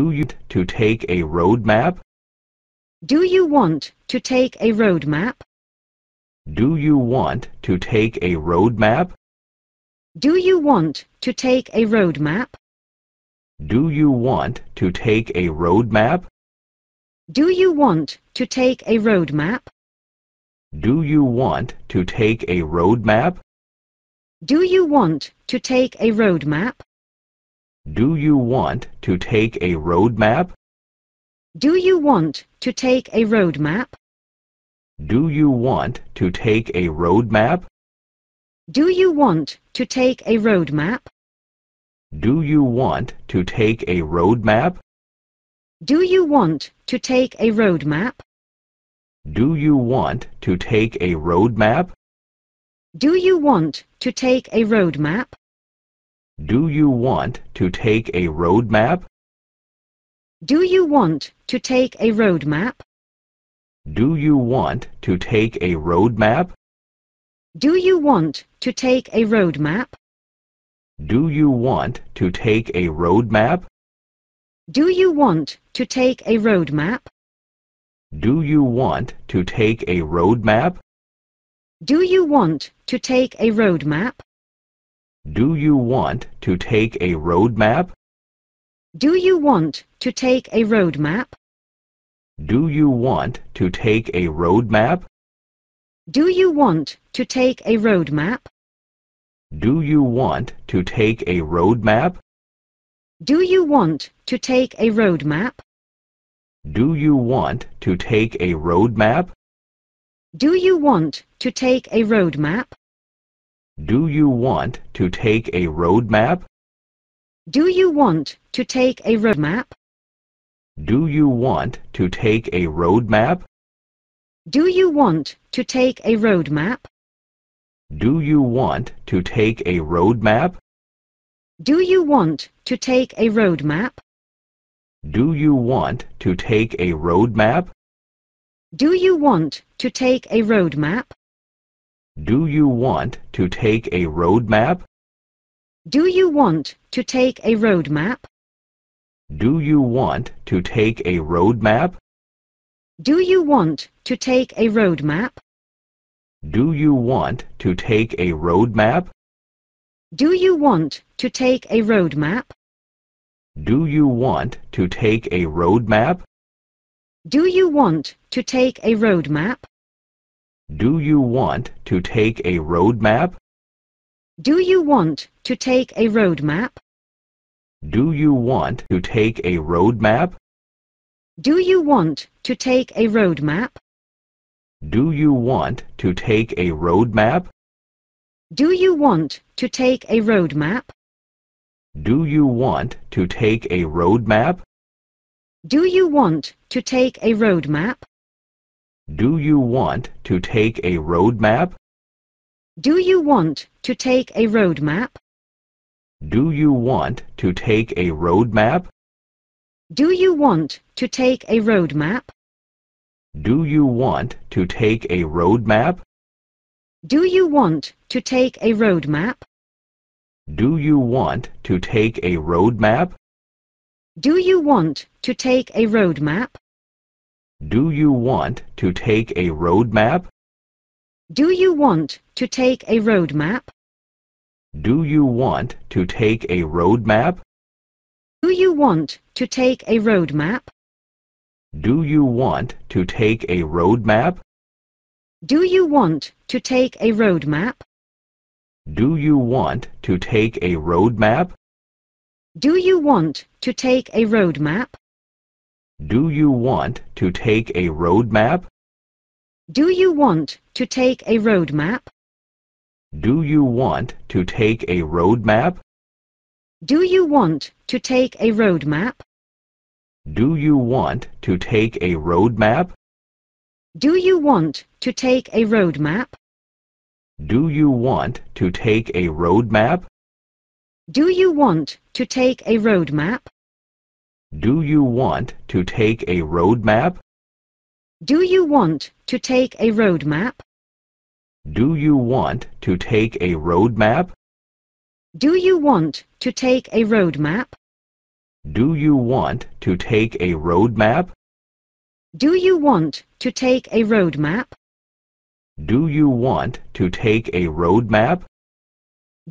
Do you to take a road map? Do you want to take a road map? Do you want to take a road map? Do you want to take a road map? Do you want to take a road map? Do you want to take a road map? Do you want to take a road map? Do you want to take a road do you want to take a road map? Do you want to take a road map? Do you want to take a road map? Do you want to take a road map? Do you want to take a road map? Do you want to take a road map? Do you want to take a road map? Do you want to take a road do you want to take a road map? Do you want to take a road map? Do you want to take a road map? Do you want to take a road map? Do you want to take a road map? Do you want to take a road map? Do you want to take a road map? Do you want to take a do you want to take a road map? Do you want to take a road map? Do you want to take a road map? Do you want to take a road map? Do you want to take a road map? Do you want to take a road map? Do you want to take a road map? Do you want to take a road do you want to take a road map? Do you want to take a road map? Do you want to take a road map? Do you want to take a road map? Do you want to take a road map? Do you want to take a road map? Do you want to take a road map? Do you want to take a road map? Do you want to take a road map? Do you want to take a road map? Do you want to take a road map? Do you want to take a road map? Do you want to take a road map? Do you want to take a road map? Do you want to take a road map? Do you want to take a road map? Do you want to take a road map? Do you want to take a road map? Do you want to take a road map? Do you want to take a road map? Do you want to take a road map? Do you want to take a road map? Do you want to take a road map? Do you want to take a road map? Do you want to take a road map? Do you want to take a road map? Do you want to take a road map? Do you want to take a road map? Do you want to take a road map? Do you want to take a road map? Do you want to take a road map? Do you want to take a road map? Do you want to take a road map? Do you want to take a road map? Do you want to take a road map? Do you want to take a road map? Do you want to take a road map? Do you want to take a road map? Do you want to take a road map? Do you want to take a road map? Do you want to take a road map? Do you want to take a road map? Do you want to take a road map? Do you want to take a road map? Do you want to take a road map? Do you want to take a road map? Do you want to take a road map? Do you want to take a road map? Do you want to take a road map? Do you want to take a road map? Do you want to take a road map? Do you want to take a road map? Do you want to take a road map? Do you want to take a road map? Do you want to take a road map?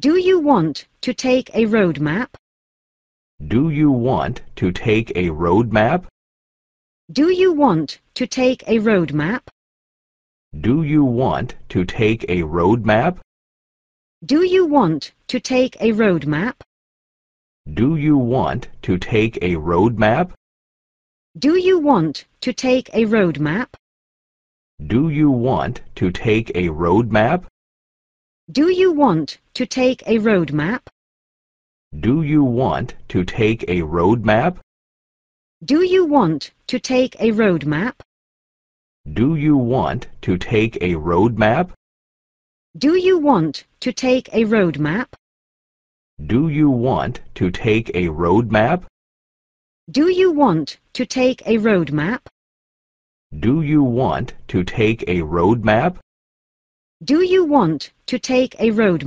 Do you want to take a road do you want to take a road map? Do you want to take a road map? Do you want to take a road map? Do you want to take a road map? Do you want to take a road map? Do you want to take a road map? Do you want to take a road map? Do you want to take a road map? Do you want to take a road map? Do you want to take a road map? Do you want to take a road map? Do you want to take a road map? Do you want to take a road map? Do you want to take a road map? Do you want to take a road map? Do you want to take a road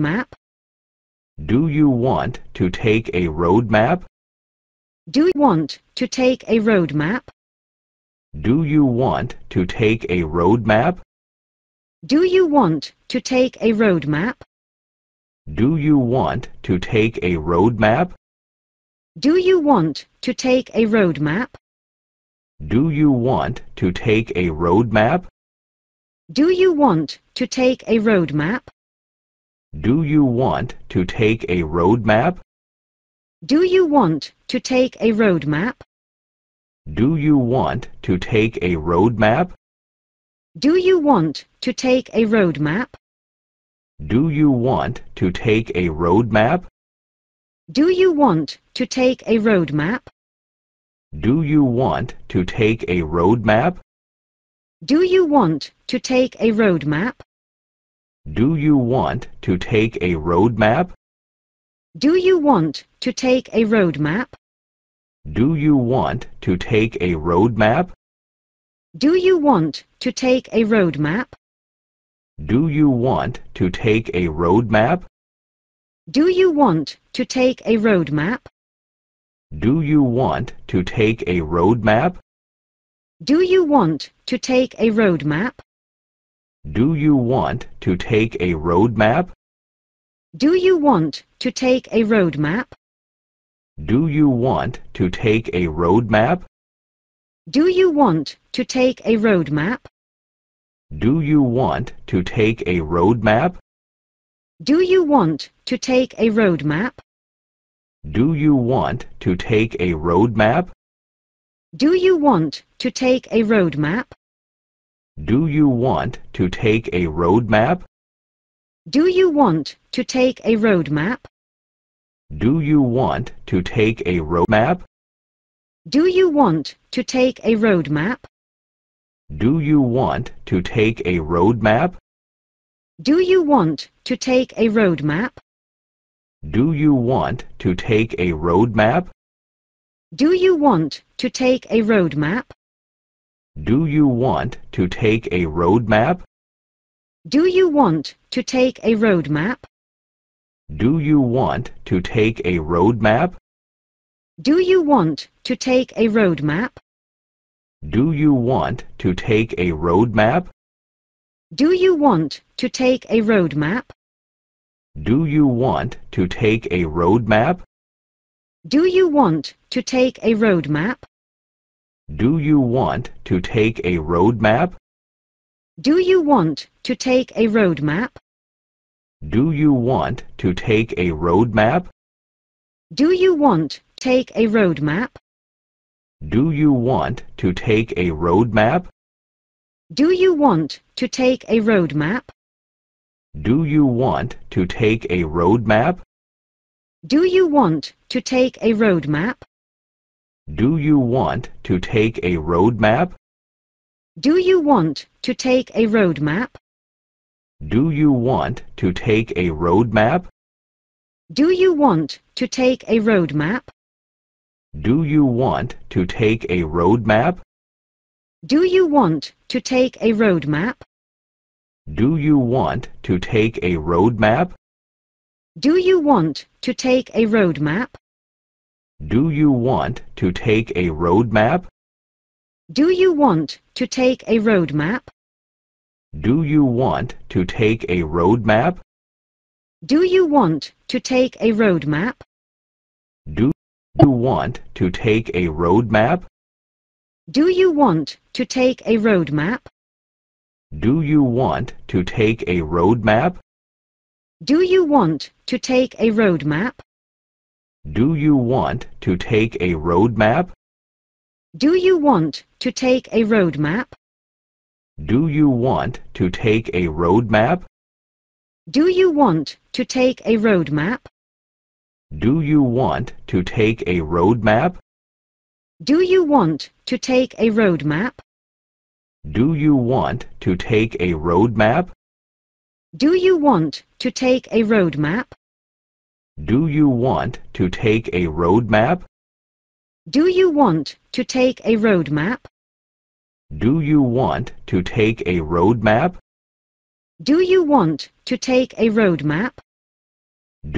do you want to take a road map? Do you want to take a road map? Do you want to take a road map? Do you want to take a road map? Do you want to take a road map? Do you want to take a road map? Do you want to take a road map? Do you want to take a road map? Do you want to take a road map? Do you want to take a road map? Do you want to take a road map? Do you want to take a road map? Do you want to take a road map? Do you want to take a road map? Do you want to take a road map? Do you want to take a road map? Do you want to take a road map? Do you want to take a road map? Do you want to take a road map? Do you want to take a road map? Do you want to take a road map? Do you want to take a road map? Do you want to take a road map? Do you want to take a road map? Do you want to take a road map? Do you want to take a road map? Do you want to take a road map? Do you want to take a road map? Do you want to take a road map? Do you want to take a road map? Do you want to take a road map? Do you want to take a road map? Do you want to take a road map? Do you want to take a road map? Do you want to take a road map? Do you want to take a road map? Do you want to take a road map? Do you want to take a road map? Do you want to take a road map? Do you want to take a road do you want to take a road map? Do you want to take a road map? Do you want to take a road map? Do you want to take a road map? Do you want to take a road map? Do you want to take a road map? Do you want to take a road map? Do you want to take a road do you want to take a road map? Do you want to take a road map? Do you want to take a road map? Do you want take a road map? Do you want to take a road map? Do you want to take a road map? Do you want to take a road map? Do you want to take a road map? Do you want to take a road map? Do you want to take a road map? Do you want to take a road map? Do you want to take a road map? Do you want to take a road map? Do you want to take a road map? Do you want to take a road map? Do you want to take a road map? Do you want to take a road map? Do you want to take a road map? Do you want to take a road map? Do you want to take a road map? Do you want to take a road map? Do you want to take a road map? Do you want to take a road map? Do you want to take a road map? Do you want to take a road map? Do you want to take a road map? Do you want to take a road map? Do you want to take a road map? Do you want to take a road map? Do you want to take a road map? Do you want to take a road map? Do you want to take a road do you want to take a road map? Do you want to take a road map? Do you want to take a road map? Do you want to take a road map?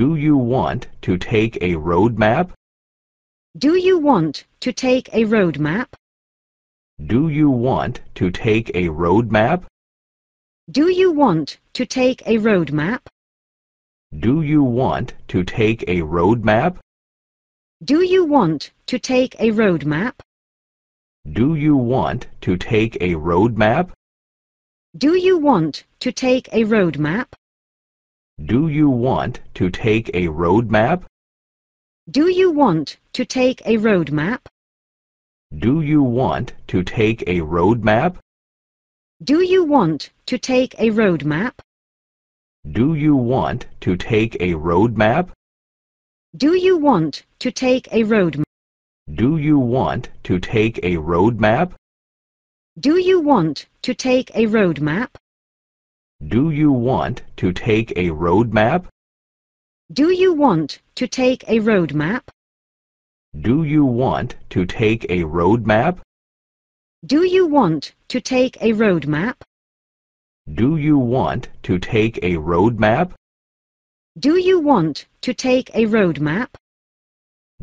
Do you want to take a road map? Do you want to take a road map? Do you want to take a road map? Do you want to take a road map? Do you want to take a road map? Do you want to take a road map? Do you want to take a road map? Do you want to take a road map? Do you want to take a road map? Do you want to take a road map? Do you want to take a road map? Do you want to take a road map? Do you want to take a road map? Do you want to take a road map? Do you want to take a road map? Do you want to take a road map? Do you want to take a road map? Do you want to take a road map? Do you want to take a road map? Do you want to take a do you want to take a road map? Do you want to take a road map?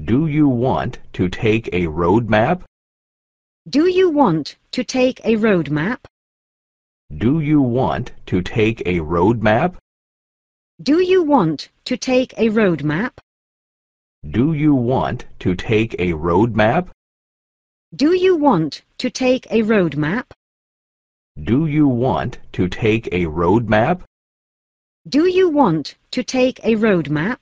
Do you want to take a road map? Do you want to take a road map? Do you want to take a road map? Do you want to take a road map? Do you want to take a road map? Do you want to take a road map? Do you want to take a road map? Do you want to take a road map?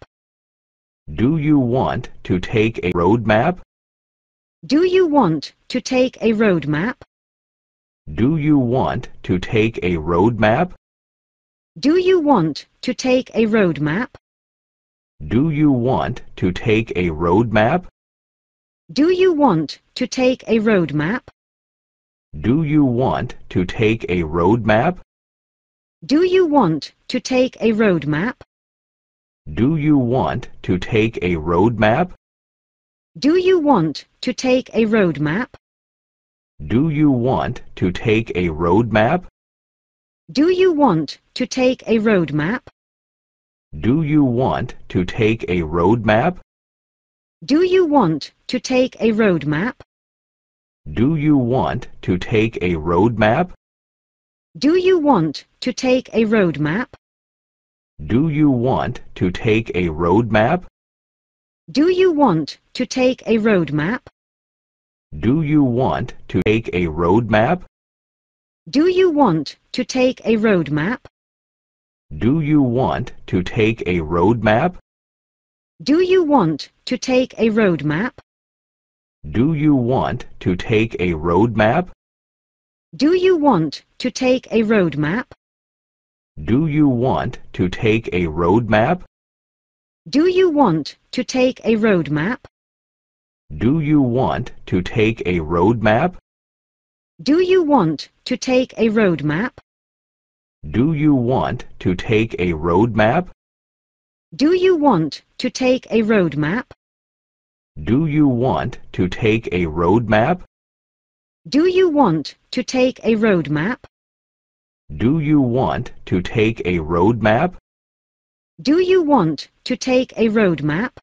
Do you want to take a road map? Do you want to take a road map? Do you want to take a road map? Do you want to take a road map? Do you want to take a road map? Do you want to take a road map? Do you want to take a road map? Do you want to take a road map? Do you want to take a road map? Do you want to take a road map? Do you want to take a road map? Do you want to take a road map? Do you want to take a road map? Do you want to take a road map? Do you want to take a road map? Do you want to take a road map? Do you want to take a road map? Do you want to take a road map? Do you want to take a road map? Do you want to take a road map? Do you want to take a road map? Do you want to take a road map? Do you want to take a road map? Do you want to take a road map? Do you want to take a road map? Do you want to take a road map? Do you want to take a road map? Do you want to take a road map? Do you want to take a road map? Do you want to take a road do you want to take a road map? Do you want to take a road map? Do you want to take a road map? Do you want to take a road map?